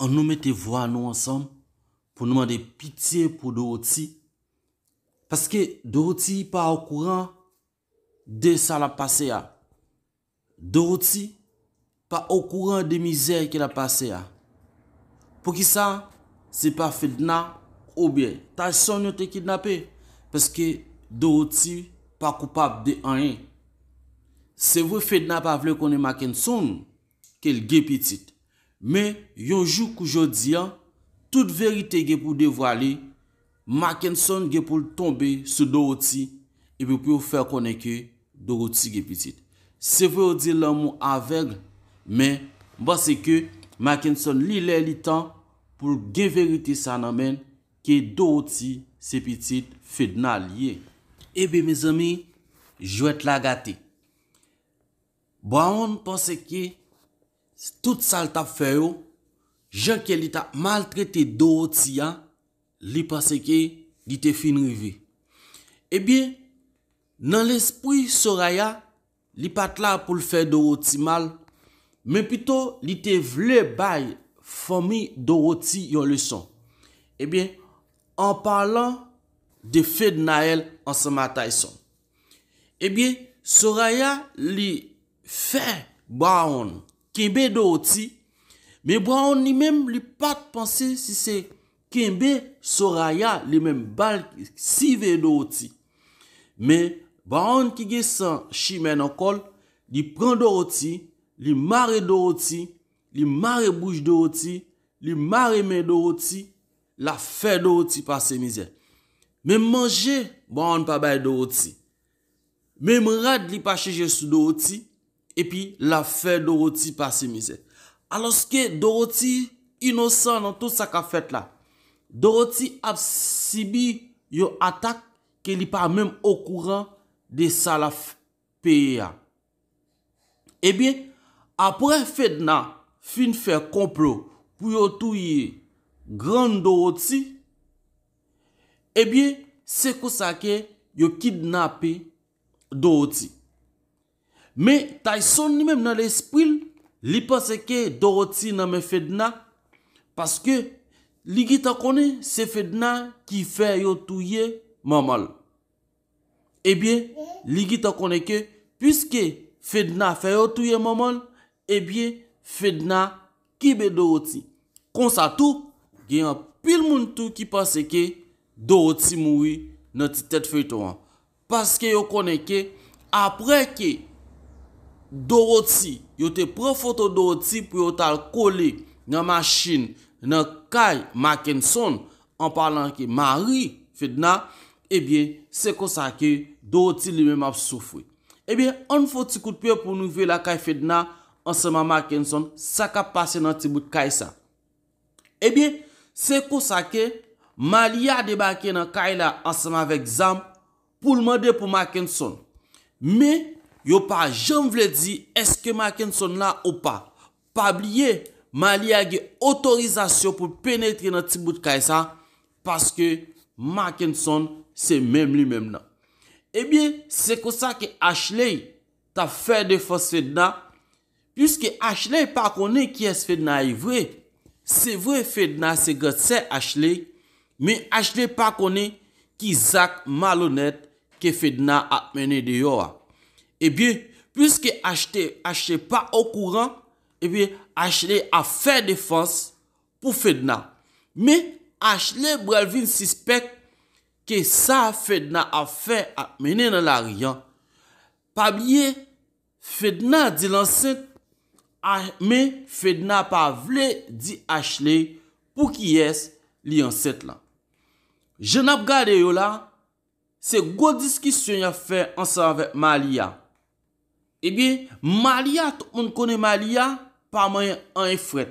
An nou mette vwa nou ansan pou nou mande pitiye pou Doroti. Paske Doroti pa au kouran de sa la pase ya. Doroti pa au kouran de mizer ki la pase ya. Pou ki sa, se pa fedna oubyen. Ta son yo te kidnapè. Paske Doroti pa koupap de anye. Se vwe fedna pa vle koni maken son, ke lge pitiye. Men, yonjou koujou diyan, tout verite ge pou devwale, Mackinson ge pou tombe sou Dorotty, e pou pou fè konè ke Dorotty ge pitit. Se vè ou di lan mou avègle, men, bon, basè ke Mackinson li lè li tan pou ge verite sa nan men ke Dorotty se pitit fè dna liye. Eh Ebe, mè zèmi, jwè t'la gati. Baon, bon, pasè ke tout salta feyo, jan ke li ta maltrete Doroti ya, li paseke li te finrive. Ebyen, nan l'espri Soraya, li patla pou l'fe Doroti mal, men pito li te vle bay fomi Doroti yon lison. Ebyen, an parlan de fe de Nael an samatay son. Ebyen, Soraya li fe baon, kembe do oti, me baon ni mem li pat panse si se kembe soraya li mem bal si ve do oti. Me baon ki ge san shimen an kol, li pren do oti, li mare do oti, li mare bouj do oti, li mare men do oti, la fe do oti pa se mizè. Mem manje baon pa bay do oti. Mem rad li pacheje sou do oti, epi la fè Doroti pasimizè. Aloske Doroti inosan nan tout sa ka fèt la, Doroti ap sibi yo atak ke li pa mèm okouran de salaf peye ya. Ebyen, eh apre fèt nan fin fè komplo pou yo touye gran Doroti, ebyen, eh seko sa ke yo kidnapé Doroti. Mais Tyson lui-même dans l'esprit, il pense que Dorothy n'aime Fedna parce que lui qui t'a connu, c'est Fedna qui fait yo touyer maman. Eh bien, lui qui connu que puisque Fedna fait yo touyer maman, eh bien Fedna qui be Dorothy. Comme ça tout, il y a pile monde tout qui pense que Dorothy mouri dans tête feuilleton parce que il connaît que après que Doroti, yo te pre foto Doroti pou yo tal kole nga masin nan kay Mackinson, an parlant ki Marie fedna, ebyen se ko sa ke Doroti li men ap soufwe. Ebyen, an foti koutpe pou nou ve la kay fedna an seman Mackinson, sa ka pase nan ti bout kay sa. Ebyen, se ko sa ke mali ya debake nan kay la an seman vek zam, pou lman de pou Mackinson. Me, Yo pa, jen vle di, eske Markenson la ou pa? Pa blye, ma li yage otorizasyon pou penetre nan tibout ka yisa, paske Markenson se menm li menm nan. Ebyen, se kosa ke Ashley ta fè de fòs fè dna, pyske Ashley pa kone ki es fè dna yi e vwè. Se vwè fè dna, se gòt se Ashley, mi Ashley pa kone ki zak malonet ke fè dna apmène de yo a. Ebyen, pwiske ht, ht pa okouran, ebyen, ht a fè defans pou fè dna. Me, ht brelvin sispek ke sa fè dna a fè a menè nan la riyan. Pabye, fè dna di lan sèt, me, fè dna pa vle di ht lè pou ki yès li lan sèt lan. Je nap gade yo la, se go diskisyon ya fè ansan vek ma liya. Ebyen, eh Maliya, tout moun kone Maliya, pa mwen an efret.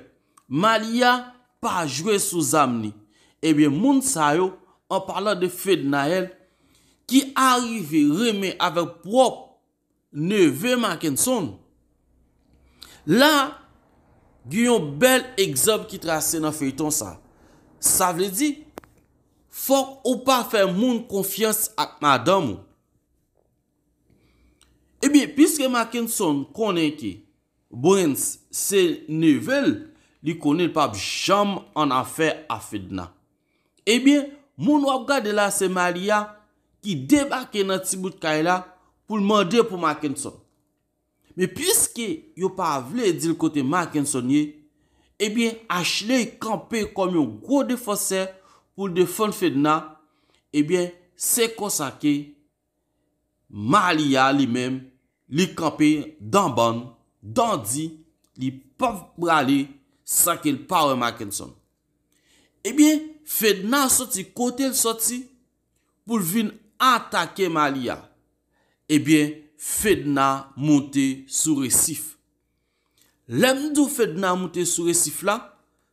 Maliya pa jwe sou zamni. Ebyen, eh moun sayo, an parlon de Fede Nael, ki arive reme avek prop neve Maken Son. La, gwen yon bel ekzob ki trase nan Fede Nael sa. Sa vle di, fok ou pa fè moun konfians ak madan moun. Ebyen, piske Mackinson konen ki Bwens se nevel li konen pa jom an afer a fedna. Ebyen, moun wak gade la se Malia ki debake nan tibout kaila pou mwade pou Mackinson. Me piske yo pa vle di l kote Mackinson ye, ebyen a chle yi kampe kom yon gwo defose pou defon fedna ebyen, se kosake Malia li mem Li kampe dan ban, dan di, li pav brale sa ke l pawe maken son. Ebyen, fedna soti kote l soti pou vin atake maliya. Ebyen, fedna monte sou resif. Lemdou fedna monte sou resif la,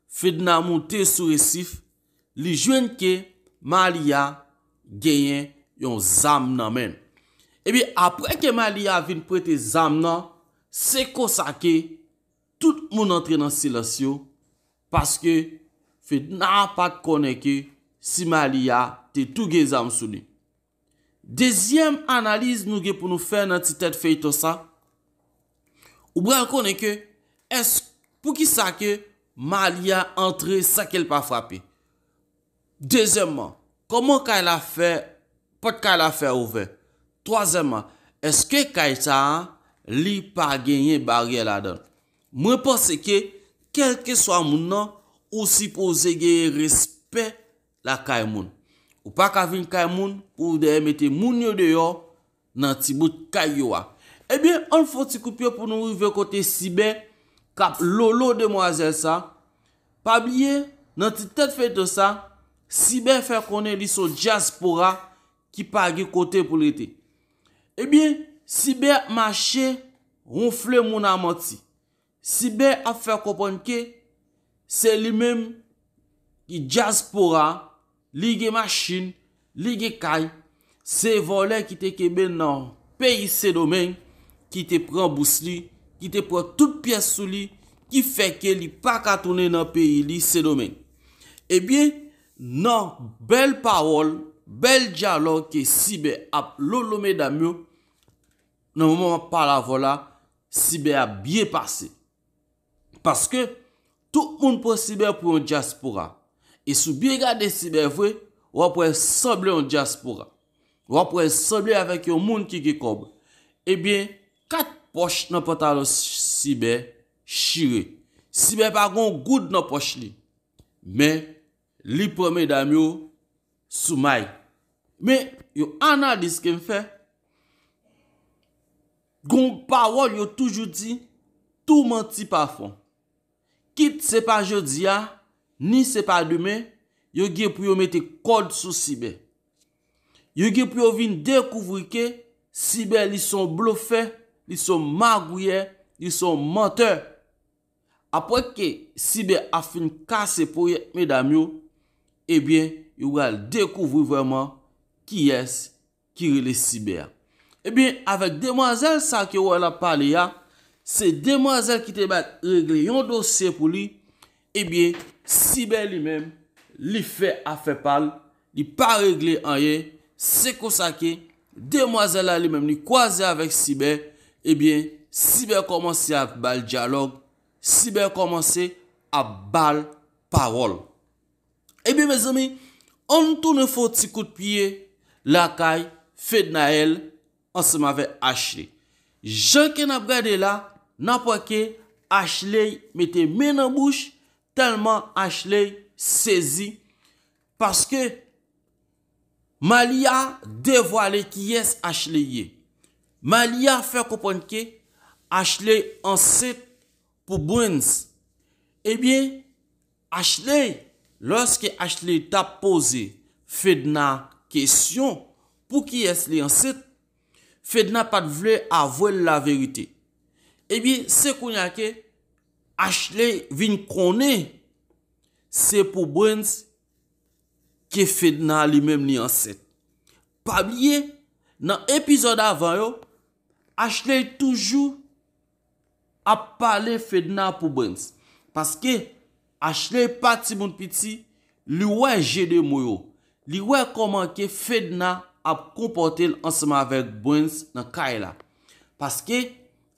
fedna monte sou resif, li jwenke maliya genyen yon zam nan men. Ebi, apre ke ma liya vin pre te zam nan, se ko sake, tout moun entre nan silasyon. Paske, fe nan apak koneke si ma liya te tou ge zam suni. Dezyem analiz nou ge pou nou fe nan ti tet fey to sa. Ou bre akoneke, pou ki sake, ma liya entre sake l pa frape. Dezyemman, koman ka la fe, pot ka la fe ouvek. Troazèman, eske kaj tahan li pa genye barye la don? Mwen pose ke, kelke swa moun nan, ou si pose genye respet la kaj moun. Ou pa kavin kaj moun pou de emete moun yo de yo nan tibout kaj yo a. Ebyen, an foti koupyo pou nou yu ve kote sibe, kap lolo de mwazel sa. Pabye, nan ti tet feto sa, sibe fè konen li so jazpora ki pa genye kote pou lete. Ebyen, sibe machè, ronfle moun amoti. Sibe ap fè koponke, se li mèm ki jazpora, li ge machin, li ge kay, se volè ki te kebe nan peyi se domèng, ki te pren bous li, ki te pren tout piè sou li, ki fè ke li pakatounè nan peyi li se domèng. Ebyen, nan bel parol, bel djalò ke sibe ap lolo me damyò, Nan moun moun pa la vola, sibe a bye pase. Paske, tou moun po sibe pou yon diaspora. E sou byega de sibe vwe, wapwe soble yon diaspora. Wapwe soble avèk yon moun ki ge kob. Ebyen, kat poch nan pata yon sibe shire. Sibe pa goun goud nan poch li. Men, li pweme dam yon sou may. Men, yon anadis ke m fey. Gon pa wol yo toujou di, tou menti pa fon. Kit sepa jodi ya, ni sepa deme, yo ge pou yo mette kod sou sibe. Yo ge pou yo vin dekouvri ke sibe li son blofe, li son magouye, li son menteur. Apo ke sibe a fin kase pouye me damyo, ebyen yo gal dekouvri vweman ki es kiri le sibe a. Ebyen, eh avèk demwazèl sa ke wè la pale ya, se demwazèl ki te bat regle yon dosye pou li, ebyen, sibe li mèm li fè a fè pale, li pa regle an ye, se ko sa ke demwazèl la li mèm ni kwaze avèk sibe, ebyen, sibe komanse avè bal diyalog, sibe komanse avè bal parol. Ebyen, mèzèmè, an tou nè fò ti kout piye, lakay, fèd na el, an se ma ve Achley. Je ken ap gade la, nan pwa ke Achley mette men an bouch, telman Achley sezi. Paske, Malia devwale ki yes Achley ye. Malia fe kouponke, Achley ansit pou Bwens. Ebyen, Achley, loske Achley ta pose, fe dna kesyon, pou ki yes li ansit, Fedna pat vle avwe la verite. Ebi, se konya ke, Ashley vin kone se pou Burns ke Fedna li mem li anset. Pa biye, nan epizode avan yo, Ashley toujou ap pale Fedna pou Burns. Paske, Ashley pat si moun piti, li we jede mou yo. Li we koman ke Fedna ap kompote l ansama ve Bwens nan kaela. Paske,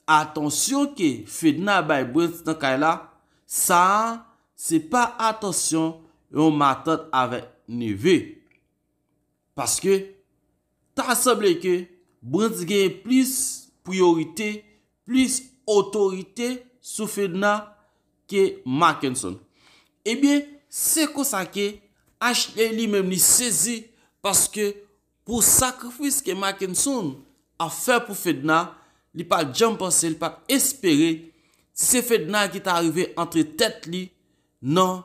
atonsyon ke fedna bay Bwens nan kaela, sa, se pa atonsyon, yon matat ave neve. Paske, ta asable ke, Bwens genye plis priorite, plis otorite, sou fedna, ke Maken son. Ebyen, se kosan ke, HL li mem li sezi, paske, pou sakrifis ke Maken Son a fe pou Fedna, li pa djam pase, li pa espere, se Fedna ki te arrive entre tete li, nan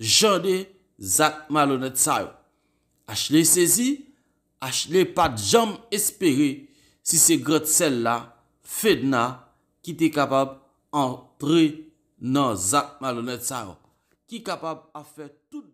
jade Zak Malonetsayo. Ache le sezi, ache le pa djam espere, si se grote sel la, Fedna ki te kapab entre nan Zak Malonetsayo. Ki kapab a fe tout.